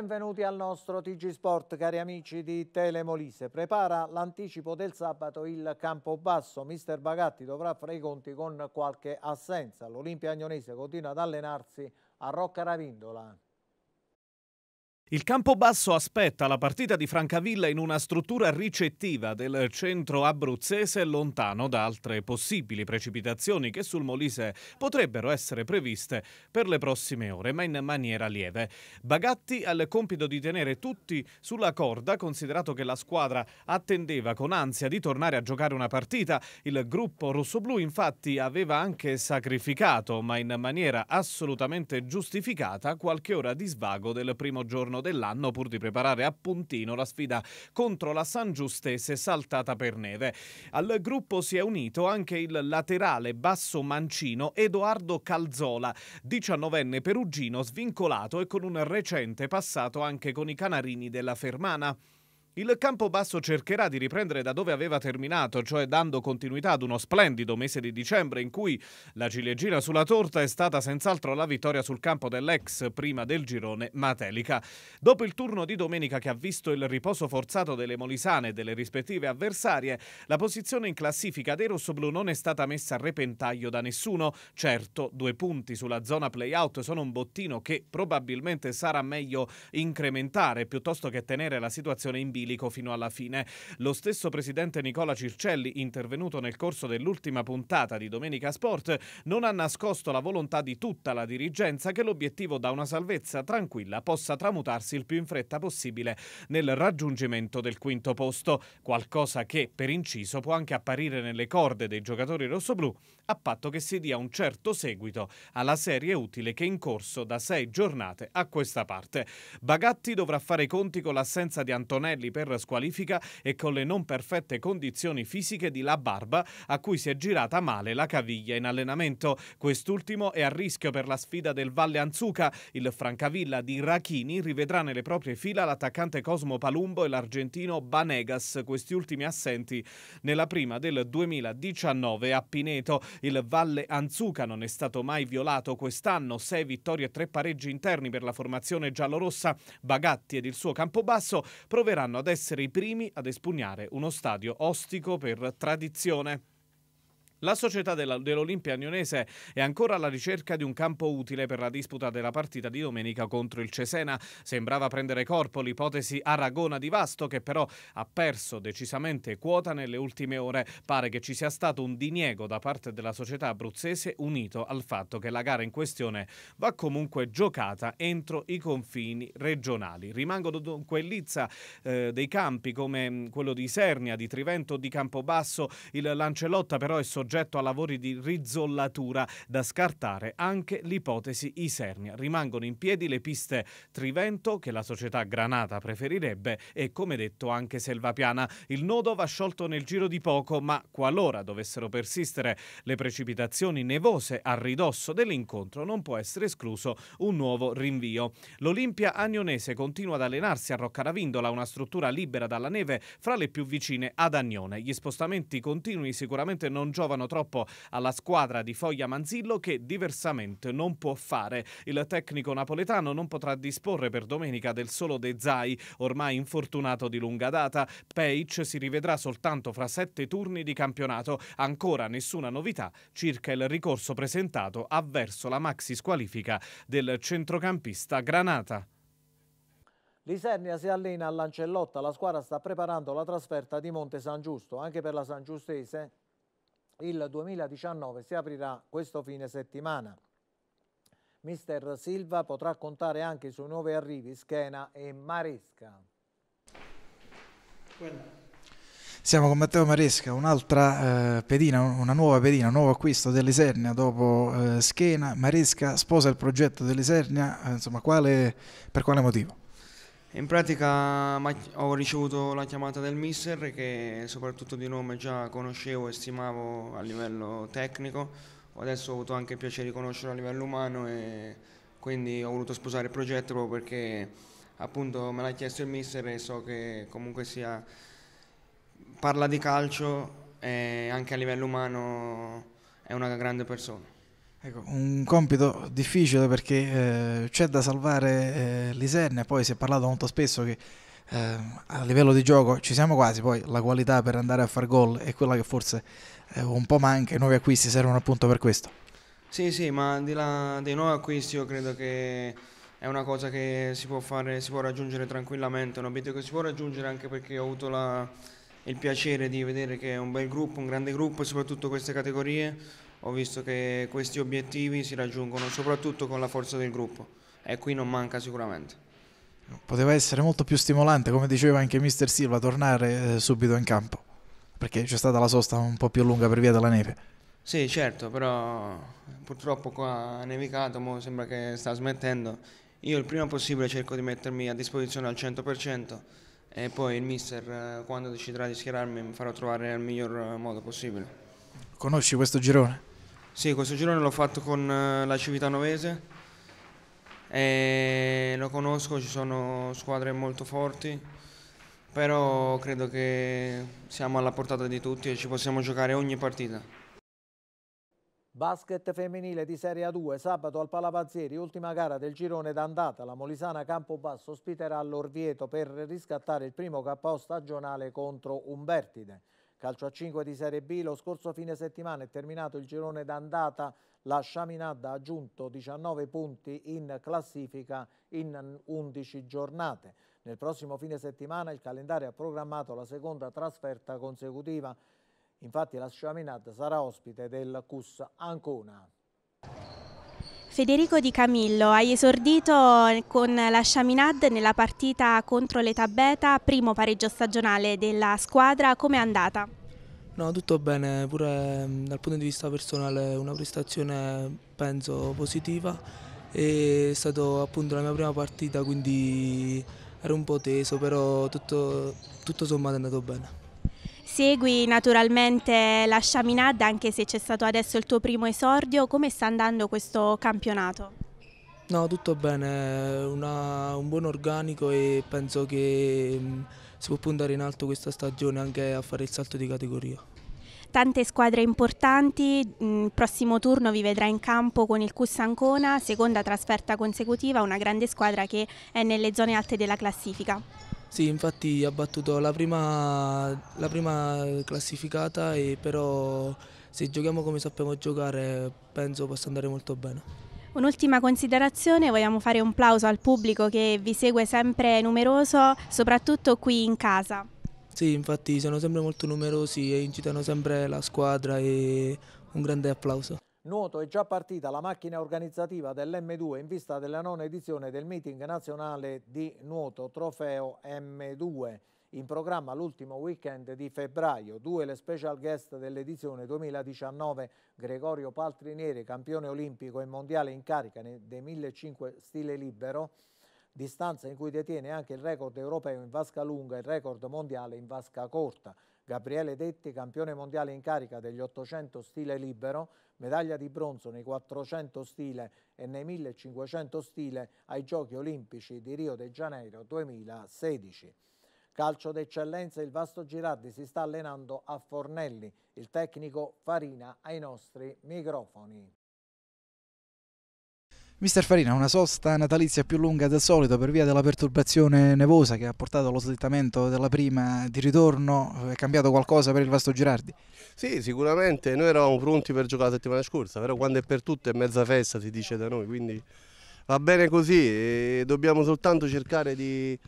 Benvenuti al nostro TG Sport, cari amici di Telemolise. Prepara l'anticipo del sabato il campo basso. Mister Bagatti dovrà fare i conti con qualche assenza. L'Olimpia Agnonese continua ad allenarsi a Rocca Ravindola. Il Campobasso aspetta la partita di Francavilla in una struttura ricettiva del centro abruzzese lontano da altre possibili precipitazioni che sul Molise potrebbero essere previste per le prossime ore, ma in maniera lieve. Bagatti ha il compito di tenere tutti sulla corda, considerato che la squadra attendeva con ansia di tornare a giocare una partita. Il gruppo rossoblù infatti aveva anche sacrificato, ma in maniera assolutamente giustificata, qualche ora di svago del primo giorno dell'anno pur di preparare a puntino la sfida contro la San Giustese saltata per neve. Al gruppo si è unito anche il laterale basso mancino Edoardo Calzola, 19enne perugino svincolato e con un recente passato anche con i canarini della Fermana. Il Campobasso cercherà di riprendere da dove aveva terminato, cioè dando continuità ad uno splendido mese di dicembre in cui la ciliegina sulla torta è stata senz'altro la vittoria sul campo dell'ex prima del girone Matelica. Dopo il turno di domenica che ha visto il riposo forzato delle molisane e delle rispettive avversarie, la posizione in classifica dei rossoblù non è stata messa a repentaglio da nessuno. Certo, due punti sulla zona playout sono un bottino che probabilmente sarà meglio incrementare piuttosto che tenere la situazione in bianco bilico fino alla fine. Lo stesso presidente Nicola Circelli, intervenuto nel corso dell'ultima puntata di Domenica Sport, non ha nascosto la volontà di tutta la dirigenza che l'obiettivo da una salvezza tranquilla possa tramutarsi il più in fretta possibile nel raggiungimento del quinto posto, qualcosa che, per inciso, può anche apparire nelle corde dei giocatori rossoblù, a patto che si dia un certo seguito alla serie utile che è in corso da sei giornate a questa parte. Bagatti dovrà fare i conti con l'assenza di Antonelli per squalifica e con le non perfette condizioni fisiche di La Barba a cui si è girata male la caviglia in allenamento. Quest'ultimo è a rischio per la sfida del Valle Anzuca. Il Francavilla di Rachini rivedrà nelle proprie fila l'attaccante Cosmo Palumbo e l'argentino Banegas, questi ultimi assenti nella prima del 2019 a Pineto. Il Valle Anzuca non è stato mai violato quest'anno, 6 vittorie e 3 pareggi interni per la formazione giallorossa. Bagatti ed il suo Campobasso proveranno a ad essere i primi ad espugnare uno stadio ostico per tradizione. La società dell'Olimpia Agnonese è ancora alla ricerca di un campo utile per la disputa della partita di domenica contro il Cesena. Sembrava prendere corpo l'ipotesi Aragona di Vasto che però ha perso decisamente quota nelle ultime ore. Pare che ci sia stato un diniego da parte della società abruzzese unito al fatto che la gara in questione va comunque giocata entro i confini regionali. Rimangono dunque in lizza eh, dei campi come quello di Isernia, di Trivento, di Campobasso. Il Lancelotta però è soggetto soggetto a lavori di rizzollatura da scartare anche l'ipotesi Isernia. Rimangono in piedi le piste Trivento che la società Granata preferirebbe e come detto anche Selvapiana. Il nodo va sciolto nel giro di poco ma qualora dovessero persistere le precipitazioni nevose a ridosso dell'incontro non può essere escluso un nuovo rinvio. L'Olimpia Agnonese continua ad allenarsi a Roccaravindola, una struttura libera dalla neve fra le più vicine ad Agnone. Gli spostamenti continui sicuramente non giovano contano troppo alla squadra di Foglia Manzillo che diversamente non può fare. Il tecnico napoletano non potrà disporre per domenica del solo De Zai, ormai infortunato di lunga data. Peic si rivedrà soltanto fra sette turni di campionato. Ancora nessuna novità circa il ricorso presentato avverso la maxi squalifica del centrocampista Granata. Lisernia si allena Lancellotta, la squadra sta preparando la trasferta di Monte San Giusto, anche per la San Giustese il 2019 si aprirà questo fine settimana. Mister Silva potrà contare anche sui nuovi arrivi Schena e Maresca. Siamo con Matteo Maresca, un'altra eh, pedina, una nuova pedina, un nuovo acquisto dell'Isernia dopo eh, Schena. Maresca sposa il progetto dell'Isernia, eh, insomma, quale, per quale motivo? In pratica ho ricevuto la chiamata del mister che soprattutto di nome già conoscevo e stimavo a livello tecnico, adesso ho avuto anche il piacere di conoscerlo a livello umano e quindi ho voluto sposare il progetto proprio perché appunto me l'ha chiesto il mister e so che comunque sia parla di calcio e anche a livello umano è una grande persona. Ecco, un compito difficile perché eh, c'è da salvare eh, l'Isernia, poi si è parlato molto spesso che eh, a livello di gioco ci siamo quasi, poi la qualità per andare a far gol è quella che forse eh, un po' manca, i nuovi acquisti servono appunto per questo. Sì, sì, ma al di là dei nuovi acquisti io credo che è una cosa che si può fare, si può raggiungere tranquillamente, un obiettivo che si può raggiungere anche perché ho avuto la, il piacere di vedere che è un bel gruppo, un grande gruppo, soprattutto queste categorie ho visto che questi obiettivi si raggiungono soprattutto con la forza del gruppo e qui non manca sicuramente. Poteva essere molto più stimolante, come diceva anche Mister Silva, tornare eh, subito in campo, perché c'è stata la sosta un po' più lunga per via della neve. Sì, certo, però purtroppo qua ha nevicato, mo sembra che sta smettendo. Io il prima possibile cerco di mettermi a disposizione al 100% e poi il mister eh, quando deciderà di schierarmi mi farà trovare nel miglior eh, modo possibile. Conosci questo girone? Sì, questo girone l'ho fatto con eh, la Civitanovese, e lo conosco, ci sono squadre molto forti, però credo che siamo alla portata di tutti e ci possiamo giocare ogni partita. Basket femminile di Serie A2, sabato al Palavazzieri, ultima gara del girone d'andata. La Molisana Campobasso ospiterà l'Orvieto per riscattare il primo capo stagionale contro Umbertide. Calcio a 5 di Serie B, lo scorso fine settimana è terminato il girone d'andata, la Sciaminad ha aggiunto 19 punti in classifica in 11 giornate. Nel prossimo fine settimana il calendario ha programmato la seconda trasferta consecutiva, infatti la Sciaminad sarà ospite del CUS Ancona. Federico Di Camillo, hai esordito con la Chaminade nella partita contro l'Eta Beta, primo pareggio stagionale della squadra, come è andata? No, tutto bene, pure mm, dal punto di vista personale una prestazione penso positiva è stata appunto la mia prima partita quindi ero un po' teso però tutto, tutto sommato è andato bene. Segui naturalmente la Chaminade anche se c'è stato adesso il tuo primo esordio, come sta andando questo campionato? No, tutto bene, Una, un buon organico e penso che mm, si può puntare in alto questa stagione anche a fare il salto di categoria. Tante squadre importanti, il mm, prossimo turno vi vedrà in campo con il Cus Ancona, seconda trasferta consecutiva, una grande squadra che è nelle zone alte della classifica. Sì, infatti ha battuto la prima, la prima classificata, però se giochiamo come sappiamo giocare penso possa andare molto bene. Un'ultima considerazione, vogliamo fare un plauso al pubblico che vi segue sempre numeroso, soprattutto qui in casa. Sì, infatti sono sempre molto numerosi e incitano sempre la squadra e un grande applauso. Nuoto è già partita la macchina organizzativa dell'M2 in vista della nona edizione del meeting nazionale di nuoto trofeo M2. In programma l'ultimo weekend di febbraio, due le special guest dell'edizione 2019, Gregorio Paltrinieri, campione olimpico e mondiale in carica dei 1500 stile libero, distanza in cui detiene anche il record europeo in vasca lunga e il record mondiale in vasca corta. Gabriele Detti, campione mondiale in carica degli 800 stile libero, medaglia di bronzo nei 400 stile e nei 1500 stile ai Giochi Olimpici di Rio de Janeiro 2016. Calcio d'eccellenza, il Vasto Girardi si sta allenando a Fornelli, il tecnico Farina ai nostri microfoni. Mister Farina, una sosta natalizia più lunga del solito per via della perturbazione nevosa che ha portato allo slittamento della prima di ritorno, è cambiato qualcosa per il Vasto Girardi? Sì, sicuramente, noi eravamo pronti per giocare la settimana scorsa, però quando è per tutto è mezza festa si dice da noi, quindi va bene così, dobbiamo soltanto cercare di,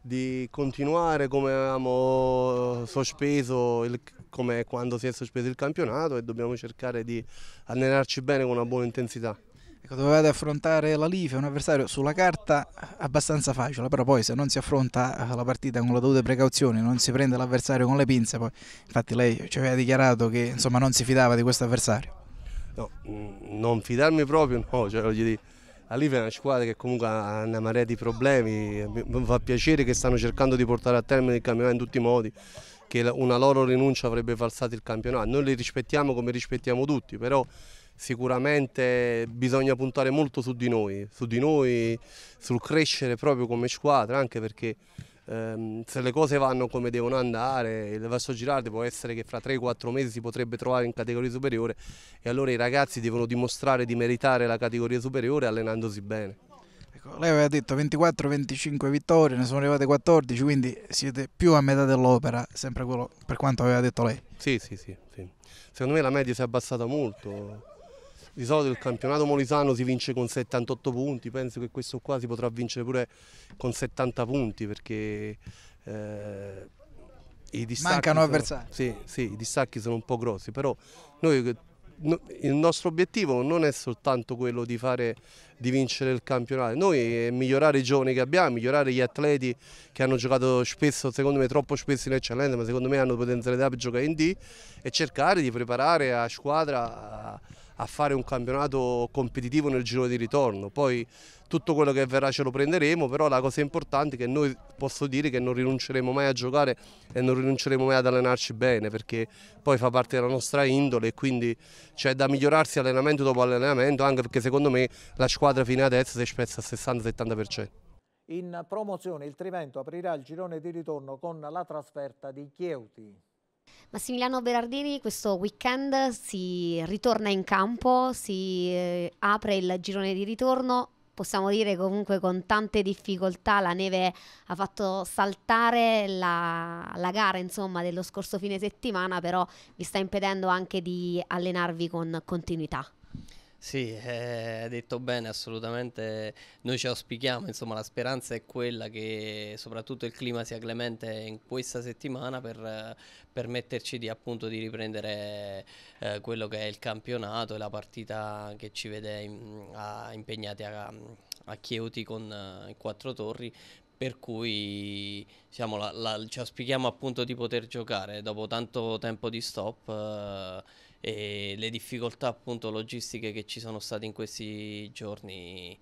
di continuare come avevamo sospeso, il, come quando si è sospeso il campionato e dobbiamo cercare di allenarci bene con una buona intensità. Ecco, dovevate affrontare la Live, un avversario sulla carta abbastanza facile, però poi se non si affronta eh, la partita con le dovute precauzioni, non si prende l'avversario con le pinze, poi infatti lei ci aveva dichiarato che insomma, non si fidava di questo avversario. No, mm, non fidarmi proprio, no, cioè, voglio dire, la Live è una squadra che comunque ha una marea di problemi, mi fa piacere che stanno cercando di portare a termine il campionato in tutti i modi, che una loro rinuncia avrebbe falsato il campionato, noi li rispettiamo come rispettiamo tutti, però sicuramente bisogna puntare molto su di noi, su di noi, sul crescere proprio come squadra, anche perché ehm, se le cose vanno come devono andare, il Vasso Girardi può essere che fra 3-4 mesi si potrebbe trovare in categoria superiore e allora i ragazzi devono dimostrare di meritare la categoria superiore allenandosi bene. Ecco, lei aveva detto 24-25 vittorie, ne sono arrivate 14, quindi siete più a metà dell'opera, sempre quello per quanto aveva detto lei. Sì, sì, sì, sì. Secondo me la media si è abbassata molto di solito il campionato molisano si vince con 78 punti, penso che questo qua si potrà vincere pure con 70 punti perché eh, i distacchi mancano sono, Sì, sì, i distacchi sono un po' grossi, però noi il nostro obiettivo non è soltanto quello di, fare, di vincere il campionato, noi è eh, migliorare i giovani che abbiamo, migliorare gli atleti che hanno giocato spesso, secondo me troppo spesso in eccellenza, ma secondo me hanno potenzialità per giocare in D e cercare di preparare la squadra a fare un campionato competitivo nel giro di ritorno. Poi tutto quello che verrà ce lo prenderemo, però la cosa importante è che noi posso dire che non rinunceremo mai a giocare e non rinunceremo mai ad allenarci bene perché poi fa parte della nostra indole e quindi c'è da migliorarsi allenamento dopo allenamento anche perché secondo me la squadra fino adesso si è spessa al 60-70%. In promozione il Trivento aprirà il girone di ritorno con la trasferta di Chieuti. Massimiliano Berardini questo weekend si ritorna in campo, si eh, apre il girone di ritorno, possiamo dire comunque con tante difficoltà la neve ha fatto saltare la, la gara insomma, dello scorso fine settimana, però vi sta impedendo anche di allenarvi con continuità. Sì, eh, detto bene, assolutamente noi ci auspichiamo, insomma la speranza è quella che soprattutto il clima sia clemente in questa settimana per permetterci di, appunto, di riprendere eh, quello che è il campionato e la partita che ci vede in, mm, a, impegnati a, a Chieuti con uh, quattro torri per cui la, la, ci auspichiamo appunto di poter giocare dopo tanto tempo di stop eh, e le difficoltà appunto logistiche che ci sono state in questi giorni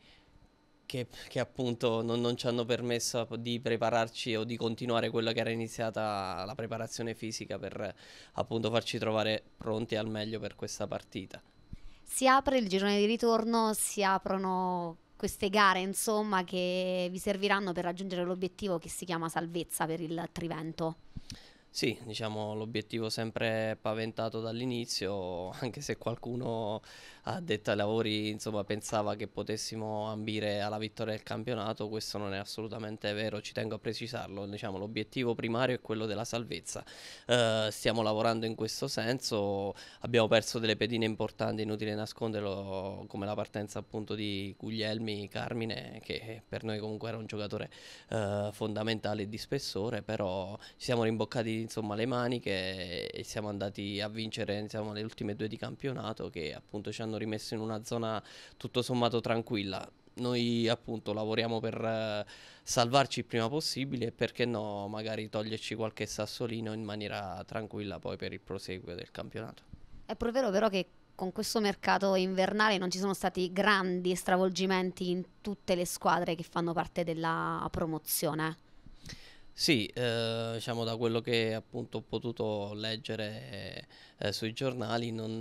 che, che appunto non, non, ci hanno permesso di prepararci o di continuare quella che era iniziata la preparazione fisica per appunto farci trovare pronti al meglio per questa partita. Si apre il girone di ritorno, si aprono queste gare, insomma, che vi serviranno per raggiungere l'obiettivo che si chiama salvezza per il Trivento. Sì, diciamo l'obiettivo sempre paventato dall'inizio, anche se qualcuno ha detto ai lavori insomma, pensava che potessimo ambire alla vittoria del campionato, questo non è assolutamente vero, ci tengo a precisarlo, diciamo, l'obiettivo primario è quello della salvezza, uh, stiamo lavorando in questo senso, abbiamo perso delle pedine importanti, inutile nasconderlo, come la partenza appunto di Guglielmi Carmine, che per noi comunque era un giocatore uh, fondamentale e di spessore, però ci siamo rimboccati insomma, le maniche e siamo andati a vincere insomma, le ultime due di campionato che appunto ci hanno rimesso in una zona tutto sommato tranquilla noi appunto lavoriamo per eh, salvarci il prima possibile e perché no magari toglierci qualche sassolino in maniera tranquilla poi per il proseguo del campionato. È pur vero però che con questo mercato invernale non ci sono stati grandi stravolgimenti in tutte le squadre che fanno parte della promozione. Sì, eh, diciamo da quello che appunto ho potuto leggere eh, eh sui giornali, non,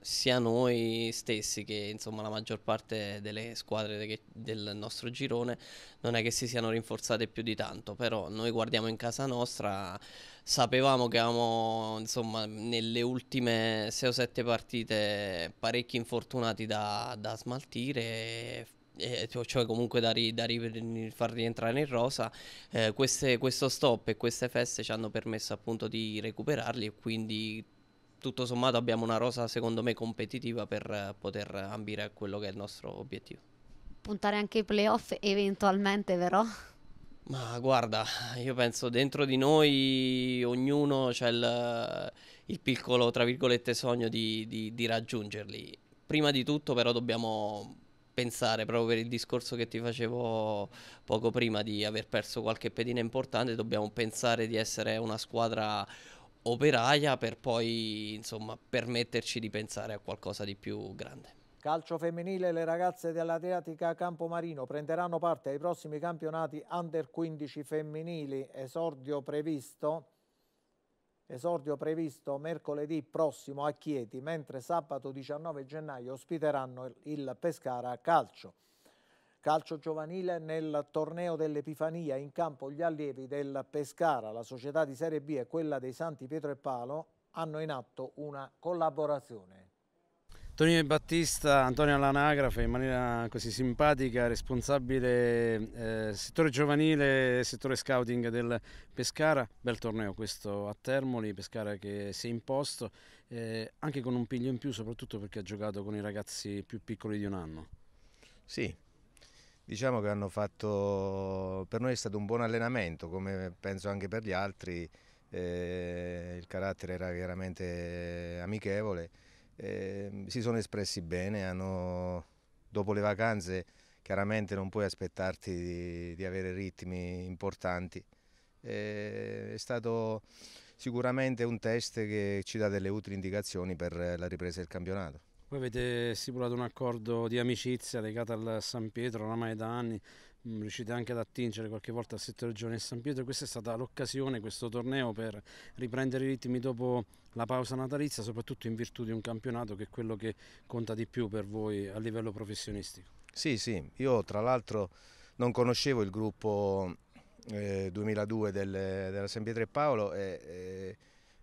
eh, sia noi stessi che insomma la maggior parte delle squadre che, del nostro girone non è che si siano rinforzate più di tanto, però noi guardiamo in casa nostra, sapevamo che avevamo insomma nelle ultime 6 o 7 partite parecchi infortunati da, da smaltire eh, cioè, cioè comunque da, ri, da ri, far rientrare in rosa, eh, queste, questo stop e queste feste ci hanno permesso appunto di recuperarli e quindi tutto sommato abbiamo una rosa secondo me competitiva per eh, poter ambire a quello che è il nostro obiettivo. Puntare anche ai playoff eventualmente però? Ma guarda, io penso dentro di noi ognuno c'è il, il piccolo, tra virgolette, sogno di, di, di raggiungerli. Prima di tutto però dobbiamo pensare proprio per il discorso che ti facevo poco prima di aver perso qualche pedina importante, dobbiamo pensare di essere una squadra operaia per poi insomma permetterci di pensare a qualcosa di più grande. Calcio femminile, le ragazze dell'Adriatica Campomarino prenderanno parte ai prossimi campionati under 15 femminili, esordio previsto esordio previsto mercoledì prossimo a Chieti, mentre sabato 19 gennaio ospiteranno il Pescara Calcio. Calcio giovanile nel torneo dell'Epifania, in campo gli allievi del Pescara, la società di Serie B e quella dei Santi Pietro e Palo hanno in atto una collaborazione. Antonio Battista, Antonio all'anagrafe, in maniera così simpatica, responsabile eh, settore giovanile, settore scouting del Pescara. Bel torneo questo a Termoli, Pescara che si è imposto, eh, anche con un piglio in più, soprattutto perché ha giocato con i ragazzi più piccoli di un anno. Sì, diciamo che hanno fatto, per noi è stato un buon allenamento, come penso anche per gli altri, eh, il carattere era chiaramente amichevole eh, si sono espressi bene, hanno, dopo le vacanze chiaramente non puoi aspettarti di, di avere ritmi importanti. Eh, è stato sicuramente un test che ci dà delle utili indicazioni per la ripresa del campionato. Voi avete stipulato un accordo di amicizia legato al San Pietro oramai da anni, Mm, riuscite anche ad attingere qualche volta al settore giovane di San Pietro, questa è stata l'occasione, questo torneo per riprendere i ritmi dopo la pausa natalizia, soprattutto in virtù di un campionato che è quello che conta di più per voi a livello professionistico. Sì, sì, io tra l'altro non conoscevo il gruppo eh, 2002 del, della San Pietro e Paolo e, e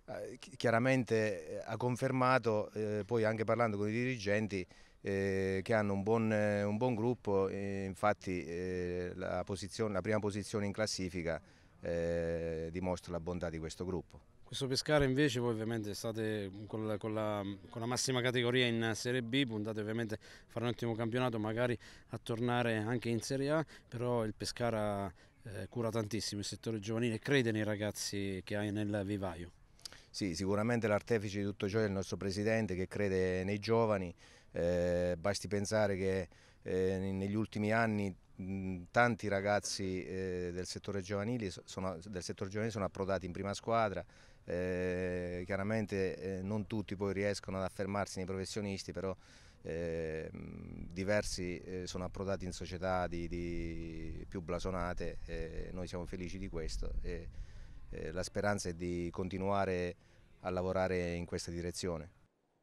eh, chiaramente eh, ha confermato, eh, poi anche parlando con i dirigenti, eh, che hanno un buon, eh, un buon gruppo, infatti eh, la, la, prima posizione in classifica eh, dimostra la bontà di questo gruppo. Questo Pescara invece voi ovviamente state con la, con, la, con la, massima categoria in Serie B, puntate ovviamente a fare un ottimo campionato, magari a tornare anche in Serie A, però il Pescara eh, cura tantissimo il settore giovanile crede nei ragazzi che hai nel vivaio. Sì, sicuramente l'artefice di tutto ciò è il nostro presidente che crede nei giovani, eh, basti pensare che eh, negli ultimi anni tanti ragazzi eh, del, settore sono, del, settore giovanile sono approdati in prima squadra, eh, chiaramente eh, non tutti poi riescono ad affermarsi nei professionisti, però eh, diversi sono approdati in società di, di più blasonate, e noi siamo felici di questo e la speranza è di continuare a lavorare in questa direzione.